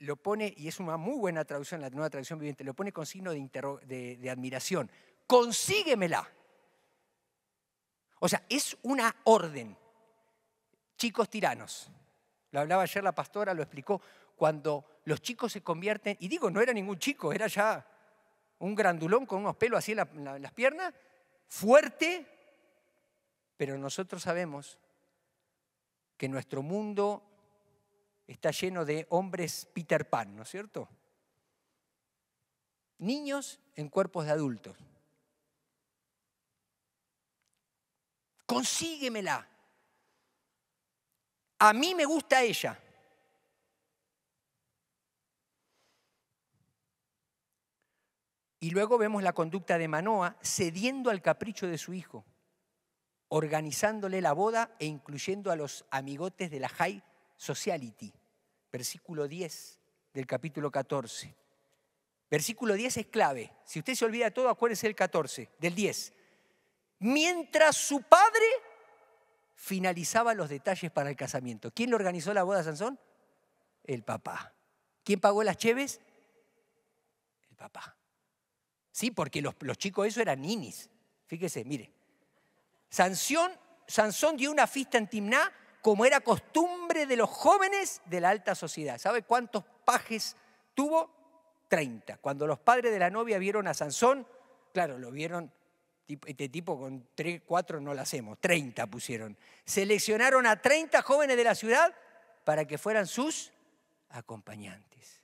Speaker 1: lo pone, y es una muy buena traducción, la nueva traducción viviente, lo pone con signo de, de, de admiración. Consíguemela. O sea, es una orden. Chicos tiranos. Lo hablaba ayer la pastora, lo explicó, cuando los chicos se convierten, y digo, no era ningún chico, era ya un grandulón con unos pelos así en, en las piernas, fuerte, pero nosotros sabemos que nuestro mundo está lleno de hombres Peter Pan, ¿no es cierto? Niños en cuerpos de adultos. Consíguemela. A mí me gusta ella. Y luego vemos la conducta de Manoa cediendo al capricho de su hijo, organizándole la boda e incluyendo a los amigotes de la High Sociality. Versículo 10 del capítulo 14. Versículo 10 es clave. Si usted se olvida de todo, acuérdese del 14, del 10. Mientras su padre finalizaba los detalles para el casamiento. ¿Quién le organizó la boda a Sansón? El papá. ¿Quién pagó las cheves? El papá. Sí, porque los, chicos eso eran ninis. Fíjese, mire. Sansón dio una fiesta en Timná como era costumbre de los jóvenes de la alta sociedad. ¿Sabe cuántos pajes tuvo? Treinta. Cuando los padres de la novia vieron a Sansón, claro, lo vieron este tipo con tres, cuatro no lo hacemos, 30 pusieron. Seleccionaron a 30 jóvenes de la ciudad para que fueran sus acompañantes.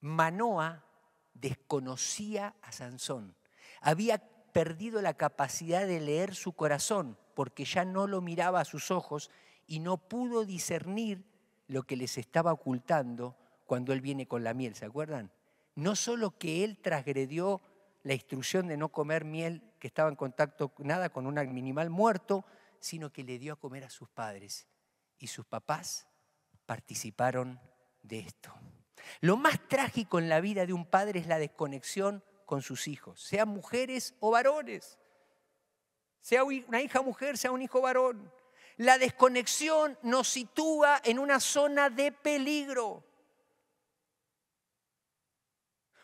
Speaker 1: Manoa desconocía a Sansón. Había perdido la capacidad de leer su corazón porque ya no lo miraba a sus ojos y no pudo discernir lo que les estaba ocultando cuando él viene con la miel, ¿se acuerdan? No solo que él transgredió la instrucción de no comer miel que estaba en contacto nada con un animal muerto, sino que le dio a comer a sus padres. Y sus papás participaron de esto. Lo más trágico en la vida de un padre es la desconexión con sus hijos, sean mujeres o varones, sea una hija mujer, sea un hijo varón. La desconexión nos sitúa en una zona de peligro.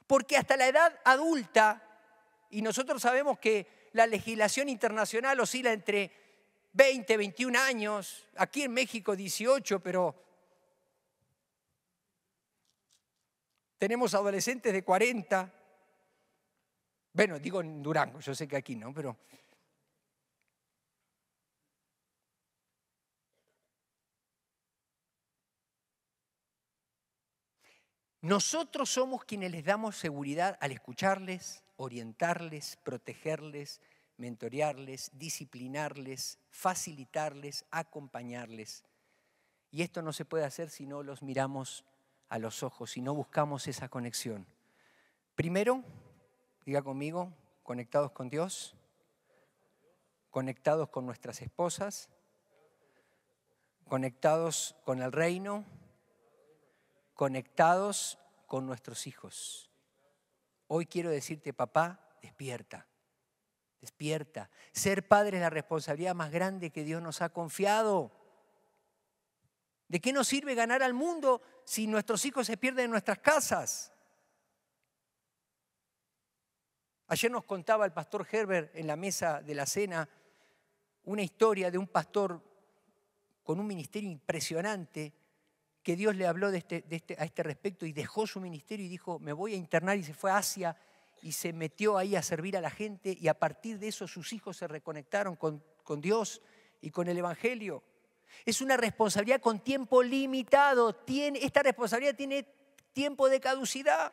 Speaker 1: Porque hasta la edad adulta y nosotros sabemos que la legislación internacional oscila entre 20, 21 años, aquí en México 18, pero tenemos adolescentes de 40, bueno, digo en Durango, yo sé que aquí no, pero... Nosotros somos quienes les damos seguridad al escucharles, orientarles, protegerles, mentorearles, disciplinarles, facilitarles, acompañarles. Y esto no se puede hacer si no los miramos a los ojos, si no buscamos esa conexión. Primero, diga conmigo, conectados con Dios, conectados con nuestras esposas, conectados con el reino, conectados con nuestros hijos. Hoy quiero decirte, papá, despierta, despierta. Ser padre es la responsabilidad más grande que Dios nos ha confiado. ¿De qué nos sirve ganar al mundo si nuestros hijos se pierden en nuestras casas? Ayer nos contaba el pastor Herbert en la mesa de la cena una historia de un pastor con un ministerio impresionante que Dios le habló este, este, a este respecto y dejó su ministerio y dijo, me voy a internar y se fue a Asia y se metió ahí a servir a la gente y a partir de eso sus hijos se reconectaron con, Dios y con el Evangelio. Es una responsabilidad con tiempo limitado. Tiene, esta responsabilidad tiene tiempo de caducidad.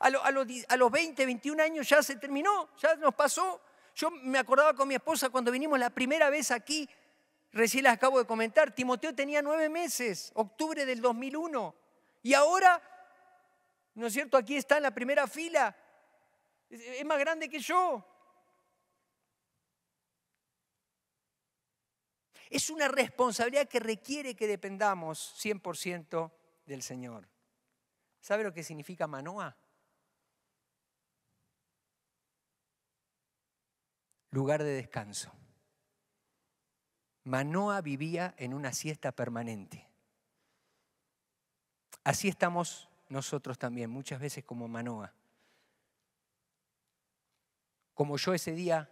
Speaker 1: A, a, los 20, 21 años ya se terminó, ya nos pasó. Yo me acordaba con mi esposa cuando vinimos la primera vez aquí Recién las acabo de comentar, Timoteo tenía nueve meses, octubre del 2001. Y ahora, ¿no es cierto? Aquí está en la primera fila. Es más grande que yo. Es una responsabilidad que requiere que dependamos 100% del Señor. ¿Sabe lo que significa Manoa? Lugar de descanso. Manoa vivía en una siesta permanente. Así estamos nosotros también, muchas veces como Manoa. Como yo ese día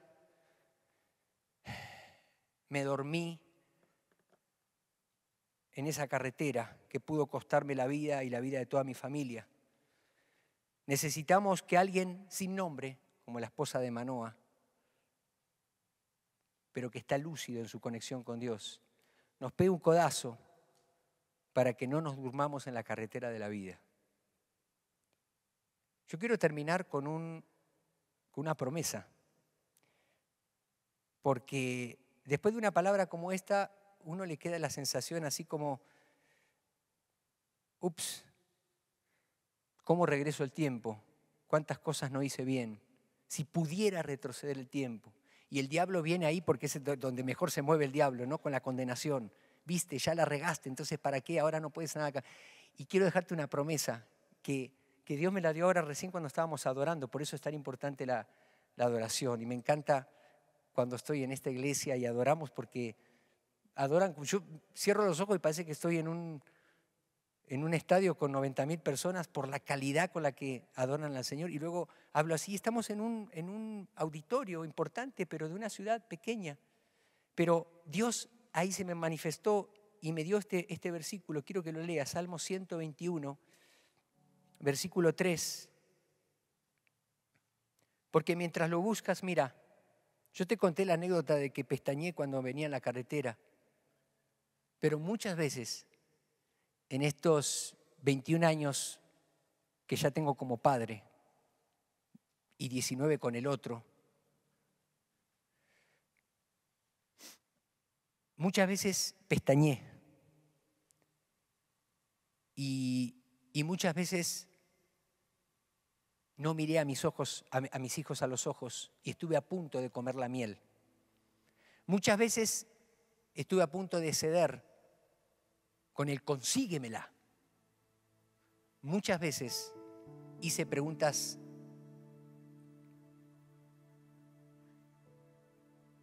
Speaker 1: me dormí en esa carretera que pudo costarme la vida y la vida de toda mi familia. Necesitamos que alguien sin nombre, como la esposa de Manoa, pero que está lúcido en su conexión con Dios, nos pega un codazo para que no nos durmamos en la carretera de la vida. Yo quiero terminar con, un, con una promesa, porque después de una palabra como esta, uno le queda la sensación así como, ups, ¿cómo regreso el tiempo? ¿Cuántas cosas no hice bien? Si pudiera retroceder el tiempo. Y el diablo viene ahí porque es donde mejor se mueve el diablo, ¿no? Con la condenación. Viste, ya la regaste, entonces ¿para qué? Ahora no puedes nada acá. Y quiero dejarte una promesa que, que Dios me la dio ahora recién cuando estábamos adorando, por eso es tan importante la, la adoración. Y me encanta cuando estoy en esta iglesia y adoramos porque adoran. Yo cierro los ojos y parece que estoy en un, en un estadio con 90 mil personas por la calidad con la que adoran al Señor. Y luego hablo así, estamos en un, en un auditorio importante, pero de una ciudad pequeña. Pero Dios ahí se me manifestó y me dio este, este versículo, quiero que lo leas, Salmo 121, versículo 3. Porque mientras lo buscas, mira, yo te conté la anécdota de que pestañé cuando venía en la carretera, pero muchas veces en estos 21 años que ya tengo como padre, y 19 con el otro. Muchas veces pestañé y, muchas veces no miré a mis, ojos, a, a mis hijos a los ojos y estuve a punto de comer la miel. Muchas veces estuve a punto de ceder con el consíguemela. Muchas veces hice preguntas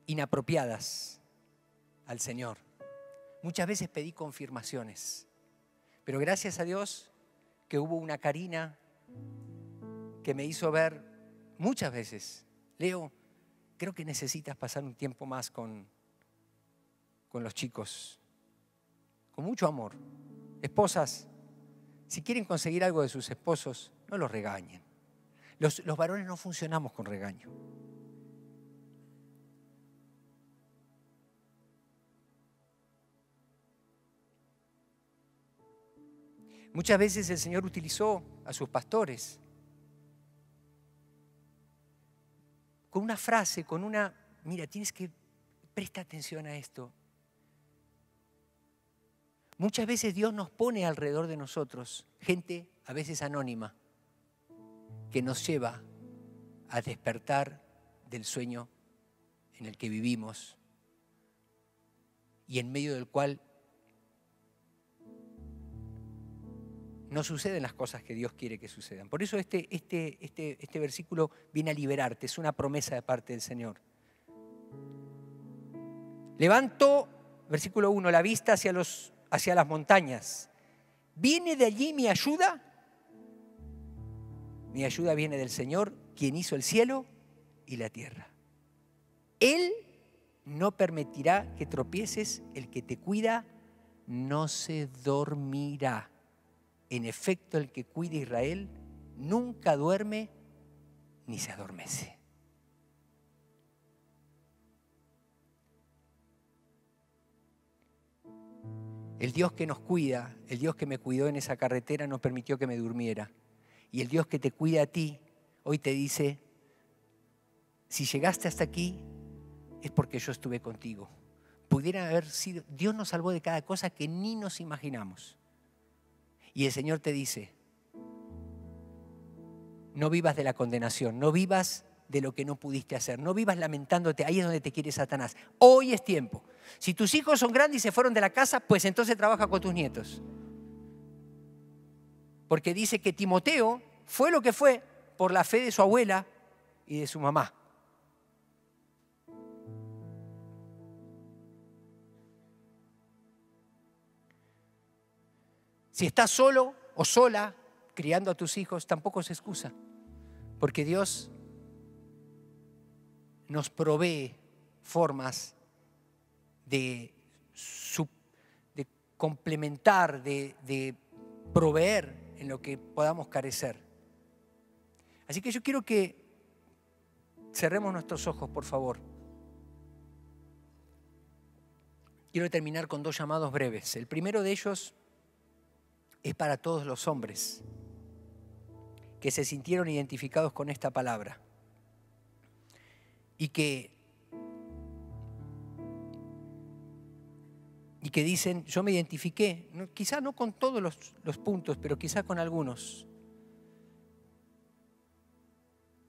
Speaker 1: inapropiadas al Señor. Muchas veces pedí confirmaciones, pero gracias a Dios que hubo una Karina que me hizo ver muchas veces, Leo, creo que necesitas pasar un tiempo más con, con los chicos, con mucho amor. Esposas, si quieren conseguir algo de sus esposos, no los regañen. los varones no funcionamos con regaño. Muchas veces el Señor utilizó a sus pastores con una frase, con una, mira, tienes que, presta atención a esto. Muchas veces Dios nos pone alrededor de nosotros gente a veces anónima que nos lleva a despertar del sueño en el que vivimos y en medio del cual no suceden las cosas que Dios quiere que sucedan. Por eso este, este, este, este, versículo viene a liberarte, es una promesa de parte del Señor. Levanto, versículo 1, la vista hacia, los, hacia las montañas. ¿Viene de allí mi ayuda? Mi ayuda viene del Señor, quien hizo el cielo y la tierra. Él no permitirá que tropieces, el que te cuida no se dormirá. En efecto, el que cuida a Israel nunca duerme ni se adormece. El Dios que nos cuida, el Dios que me cuidó en esa carretera nos permitió que me durmiera. Y el Dios que te cuida a ti, hoy te dice, si llegaste hasta aquí es porque yo estuve contigo. Pudiera haber sido, Dios nos salvó de cada cosa que ni nos imaginamos. Y el Señor te dice, no vivas de la condenación, no vivas de lo que no pudiste hacer, no vivas lamentándote, ahí es donde te quiere Satanás. Hoy es tiempo. Si tus hijos son grandes y se fueron de la casa, pues entonces trabaja con tus nietos. Porque dice que Timoteo fue lo que fue por la fe de su abuela y de su mamá. Si estás solo o sola criando a tus hijos, tampoco es excusa, porque Dios nos provee formas de, complementar, de, de proveer en lo que podamos carecer. Así que yo quiero que cerremos nuestros ojos, por favor. Quiero terminar con dos llamados breves. El primero de ellos es para todos los hombres que se sintieron identificados con esta palabra y que y que dicen, yo me identifiqué, quizá no con todos los, los puntos, pero quizá con algunos.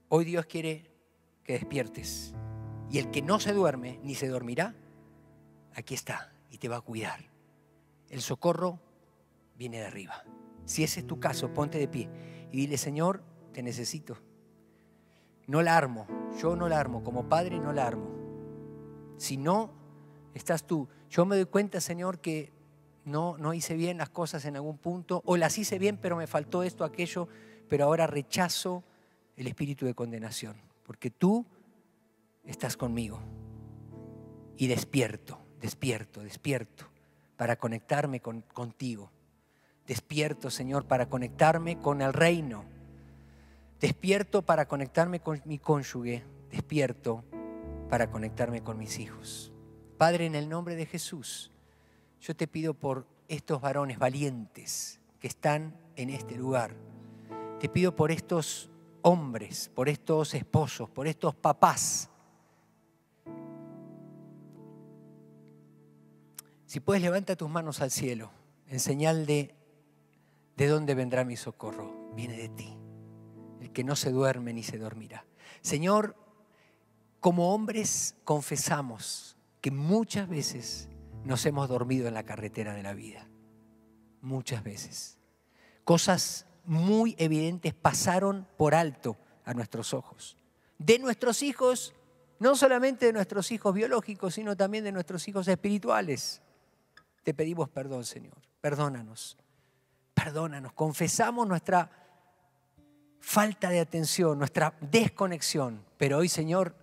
Speaker 1: Hoy Dios quiere que despiertes. Y el que no se duerme ni se dormirá, aquí está y te va a cuidar. El socorro viene de arriba. Si ese es tu caso, ponte de pie y dile, Señor, te necesito. No la armo, yo no la armo, como padre no la armo. Si no, estás tú. Yo me doy cuenta, Señor, que no, no hice bien las cosas en algún punto, o las hice bien, pero me faltó esto, aquello, pero ahora rechazo el espíritu de condenación, porque tú estás conmigo. Y despierto, despierto, despierto, para conectarme contigo. Despierto, Señor, para conectarme con el reino. Despierto para conectarme con mi cónyuge. Despierto para conectarme con mis hijos. Padre, en el nombre de Jesús, yo te pido por estos varones valientes que están en este lugar. Te pido por estos hombres, por estos esposos, por estos papás. Si puedes, levanta tus manos al cielo en señal de ¿De dónde vendrá mi socorro? Viene de ti, el que no se duerme ni se dormirá. Señor, como hombres confesamos que muchas veces nos hemos dormido en la carretera de la vida. Muchas veces. Cosas muy evidentes pasaron por alto a nuestros ojos. De nuestros hijos, no solamente de nuestros hijos biológicos, sino también de nuestros hijos espirituales. Te pedimos perdón, Señor. Perdónanos perdónanos, confesamos nuestra falta de atención, nuestra desconexión, pero hoy Señor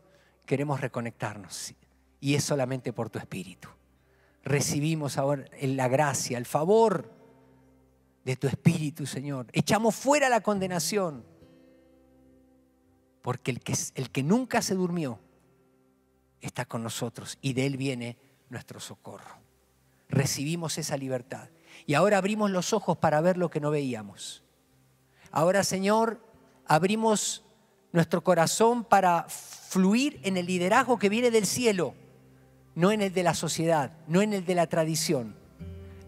Speaker 1: queremos reconectarnos y es solamente por tu Espíritu. Recibimos ahora la gracia, el favor de tu Espíritu, Señor. Echamos fuera la condenación, porque el que, el que nunca se durmió está con nosotros y de Él viene nuestro socorro. Recibimos esa libertad. Y ahora abrimos los ojos para ver lo que no veíamos. Ahora, Señor, abrimos nuestro corazón para fluir en el liderazgo que viene del cielo, no en el de la sociedad, no en el de la tradición.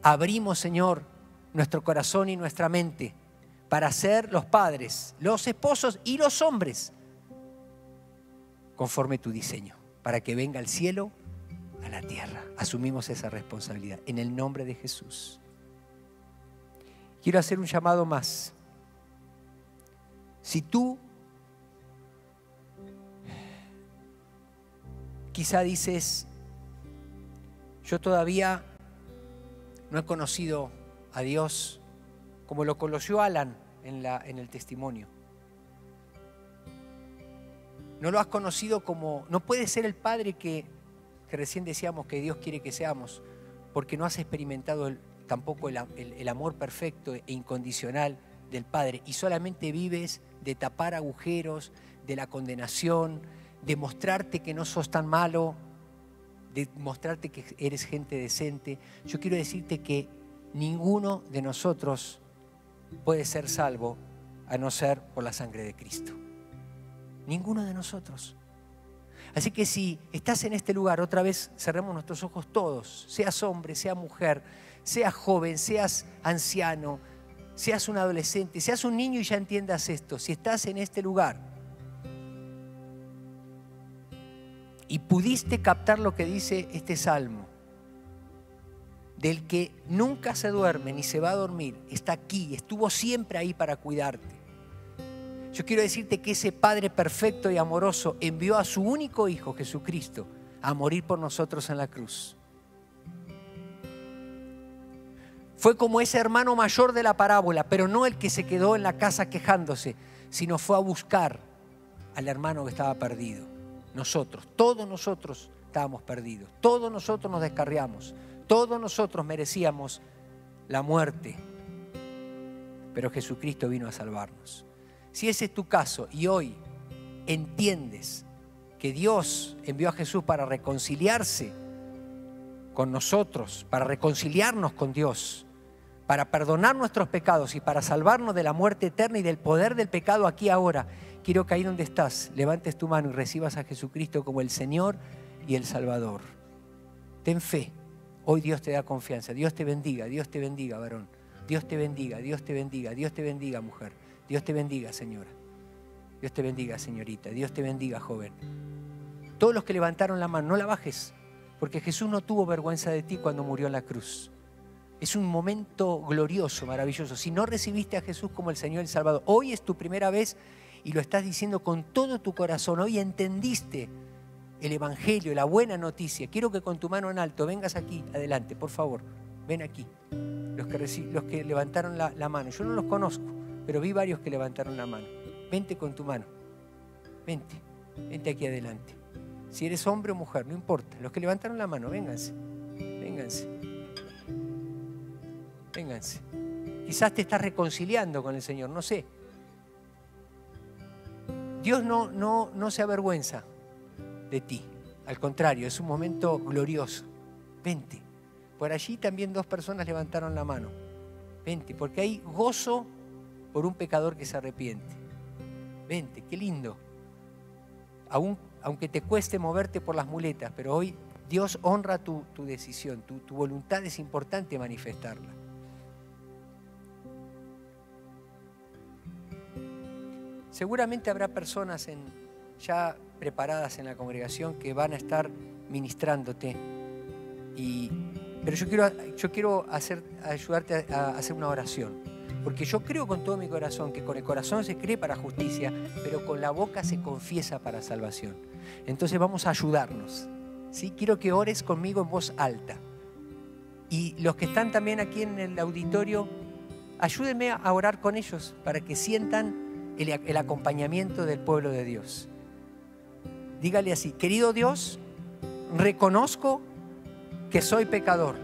Speaker 1: Abrimos, Señor, nuestro corazón y nuestra mente para ser los padres, los esposos y los hombres, conforme tu diseño, para que venga el cielo a la tierra. Asumimos esa responsabilidad en el nombre de Jesús quiero hacer un llamado más. Si tú quizá dices, yo todavía no he conocido a Dios como lo conoció Alan en, el testimonio. No lo has conocido como, no puede ser el padre que, que recién decíamos que Dios quiere que seamos, porque no has experimentado el, tampoco el, amor perfecto e incondicional del Padre y solamente vives de tapar agujeros, de la condenación, de mostrarte que no sos tan malo, de mostrarte que eres gente decente. Yo quiero decirte que ninguno de nosotros puede ser salvo a no ser por la sangre de Cristo. Ninguno de nosotros. Así que si estás en este lugar, otra vez cerremos nuestros ojos todos, seas hombre, sea mujer, seas joven, seas anciano, seas un adolescente, seas un niño y ya entiendas esto, si estás en este lugar y pudiste captar lo que dice este salmo, del que nunca se duerme ni se va a dormir, está aquí, estuvo siempre ahí para cuidarte. Yo quiero decirte que ese Padre perfecto y amoroso envió a su único Hijo, Jesucristo, a morir por nosotros en la cruz. Fue como ese hermano mayor de la parábola, pero no el que se quedó en la casa quejándose, sino fue a buscar al hermano que estaba perdido. Nosotros, todos nosotros estábamos perdidos, todos nosotros nos descarriamos, todos nosotros merecíamos la muerte, pero Jesucristo vino a salvarnos. Si ese es tu caso y hoy entiendes que Dios envió a Jesús para reconciliarse con nosotros, para reconciliarnos con Dios, para perdonar nuestros pecados y para salvarnos de la muerte eterna y del poder del pecado aquí ahora. Quiero que ahí donde estás levantes tu mano y recibas a Jesucristo como el Señor y el Salvador. Ten fe. Hoy Dios te da confianza. Dios te bendiga, Dios te bendiga, varón. Dios te bendiga, Dios te bendiga, Dios te bendiga, mujer. Dios te bendiga, señora. Dios te bendiga, señorita. Dios te bendiga, joven. Todos los que levantaron la mano, no la bajes, porque Jesús no tuvo vergüenza de ti cuando murió en la cruz. Es un momento glorioso, maravilloso. Si no recibiste a Jesús como el Señor y el Salvador, hoy es tu primera vez y lo estás diciendo con todo tu corazón, hoy entendiste el Evangelio, la buena noticia. Quiero que con tu mano en alto vengas aquí, adelante, por favor, ven aquí. Los que, los que levantaron la, la mano, yo no los conozco, pero vi varios que levantaron la mano. Vente con tu mano, vente, vente aquí adelante. Si eres hombre o mujer, no importa. Los que levantaron la mano, vénganse, vénganse. Vénganse. Quizás te estás reconciliando con el Señor, no sé. Dios no, no, no se avergüenza de ti. Al contrario, es un momento glorioso. Vente. Por allí también dos personas levantaron la mano. Vente, porque hay gozo por un pecador que se arrepiente. Vente, qué lindo. aunque te cueste moverte por las muletas, pero hoy Dios honra tu, decisión, tu voluntad es importante manifestarla. Seguramente habrá personas ya preparadas en la congregación que van a estar ministrándote. pero yo quiero, ayudarte a, hacer una oración. Porque yo creo con todo mi corazón que con el corazón se cree para justicia, pero con la boca se confiesa para salvación. Entonces vamos a ayudarnos. Quiero que ores conmigo en voz alta. Y los que están también aquí en el auditorio, ayúdenme a orar con ellos para que sientan el, acompañamiento del pueblo de Dios. Dígale así, querido Dios, reconozco que soy pecador,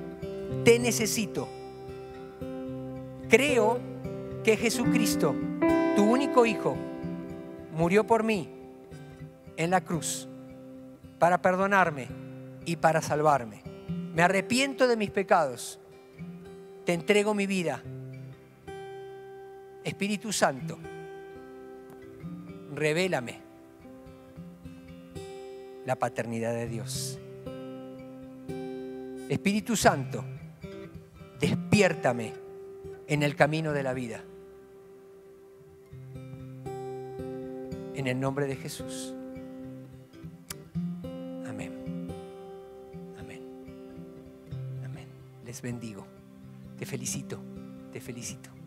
Speaker 1: te necesito. Creo que Jesucristo, tu único Hijo, murió por mí en la cruz para perdonarme y para salvarme. Me arrepiento de mis pecados. Te entrego mi vida. Espíritu Santo revélame la paternidad de Dios. Espíritu Santo, despiértame en el camino de la vida. En el nombre de Jesús. Amén. Amén. Amén. Les bendigo. Te felicito. Te felicito.